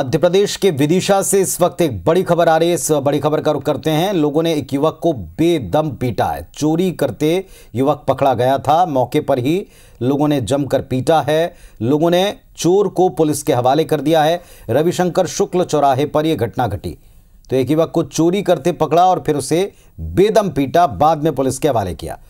मध्य प्रदेश के विदिशा से इस वक्त एक बड़ी खबर आ रही है इस बड़ी खबर का रुख करते हैं लोगों ने एक युवक को बेदम पीटा है चोरी करते युवक पकड़ा गया था मौके पर ही लोगों ने जमकर पीटा है लोगों ने चोर को पुलिस के हवाले कर दिया है रविशंकर शुक्ल चौराहे पर यह घटना घटी तो एक युवक को चोरी करते पकड़ा और फिर उसे बेदम पीटा बाद में पुलिस के हवाले किया